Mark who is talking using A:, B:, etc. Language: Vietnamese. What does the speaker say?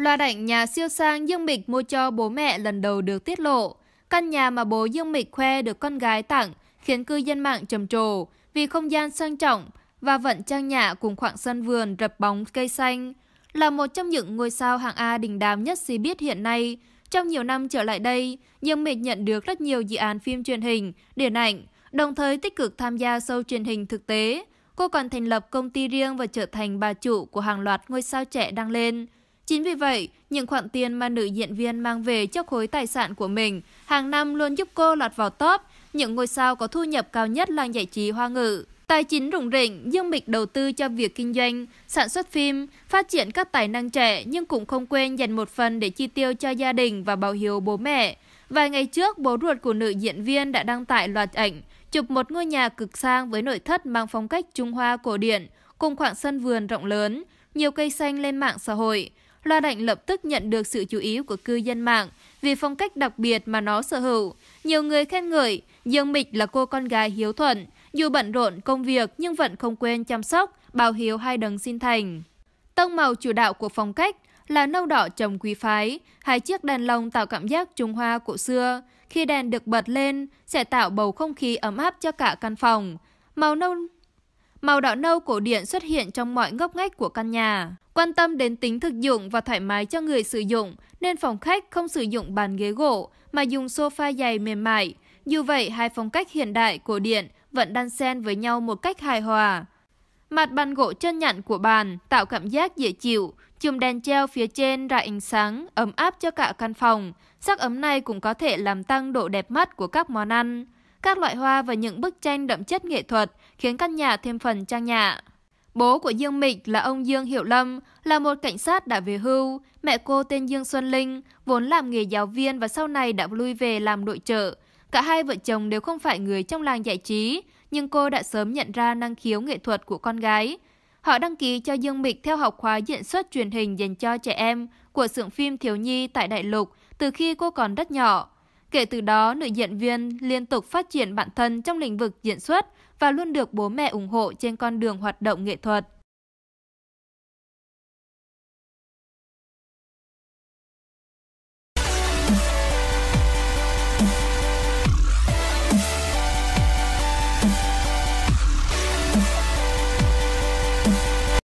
A: Loa đảnh nhà siêu sang Dương Mịch mua cho bố mẹ lần đầu được tiết lộ. Căn nhà mà bố Dương Mịch khoe được con gái tặng khiến cư dân mạng trầm trồ vì không gian sang trọng và vận trang nhã cùng khoảng sân vườn rập bóng cây xanh. Là một trong những ngôi sao hạng A đình đám nhất si biết hiện nay, trong nhiều năm trở lại đây, Dương Mịch nhận được rất nhiều dự án phim truyền hình, điện ảnh, đồng thời tích cực tham gia show truyền hình thực tế. Cô còn thành lập công ty riêng và trở thành bà chủ của hàng loạt ngôi sao trẻ đang lên – Chính vì vậy, những khoản tiền mà nữ diễn viên mang về cho khối tài sản của mình hàng năm luôn giúp cô lọt vào top những ngôi sao có thu nhập cao nhất làng giải trí hoa ngữ. Tài chính rủng rỉnh, Dương Mịch đầu tư cho việc kinh doanh, sản xuất phim, phát triển các tài năng trẻ nhưng cũng không quên dành một phần để chi tiêu cho gia đình và bảo hiếu bố mẹ. Vài ngày trước, bố ruột của nữ diễn viên đã đăng tải loạt ảnh chụp một ngôi nhà cực sang với nội thất mang phong cách Trung Hoa cổ điển cùng khoảng sân vườn rộng lớn, nhiều cây xanh lên mạng xã hội loa đạnh lập tức nhận được sự chú ý của cư dân mạng vì phong cách đặc biệt mà nó sở hữu. Nhiều người khen ngợi, Dương Mịch là cô con gái hiếu thuận, dù bận rộn công việc nhưng vẫn không quên chăm sóc, báo hiếu hai đấng sinh thành. Tông màu chủ đạo của phong cách là nâu đỏ trầm quý phái, hai chiếc đèn lồng tạo cảm giác Trung Hoa cổ xưa. Khi đèn được bật lên, sẽ tạo bầu không khí ấm áp cho cả căn phòng. Màu nâu Màu đỏ nâu cổ điển xuất hiện trong mọi ngóc ngách của căn nhà. Quan tâm đến tính thực dụng và thoải mái cho người sử dụng, nên phòng khách không sử dụng bàn ghế gỗ mà dùng sofa dày mềm mại. Dù vậy, hai phong cách hiện đại cổ điển vẫn đan xen với nhau một cách hài hòa. Mặt bàn gỗ chân nhẵn của bàn tạo cảm giác dễ chịu, chùm đèn treo phía trên ra ánh sáng, ấm áp cho cả căn phòng. Sắc ấm này cũng có thể làm tăng độ đẹp mắt của các món ăn. Các loại hoa và những bức tranh đậm chất nghệ thuật khiến căn nhà thêm phần trang nhã. Bố của Dương Mịch là ông Dương Hiệu Lâm, là một cảnh sát đã về hưu. Mẹ cô tên Dương Xuân Linh, vốn làm nghề giáo viên và sau này đã lui về làm nội trợ. Cả hai vợ chồng đều không phải người trong làng giải trí, nhưng cô đã sớm nhận ra năng khiếu nghệ thuật của con gái. Họ đăng ký cho Dương Mịch theo học khóa diễn xuất truyền hình dành cho trẻ em của xưởng phim thiếu nhi tại Đại Lục từ khi cô còn rất nhỏ. Kể từ đó, nữ diễn viên liên tục phát triển bản thân trong lĩnh vực diễn xuất và luôn được bố mẹ ủng hộ trên con đường hoạt động nghệ thuật.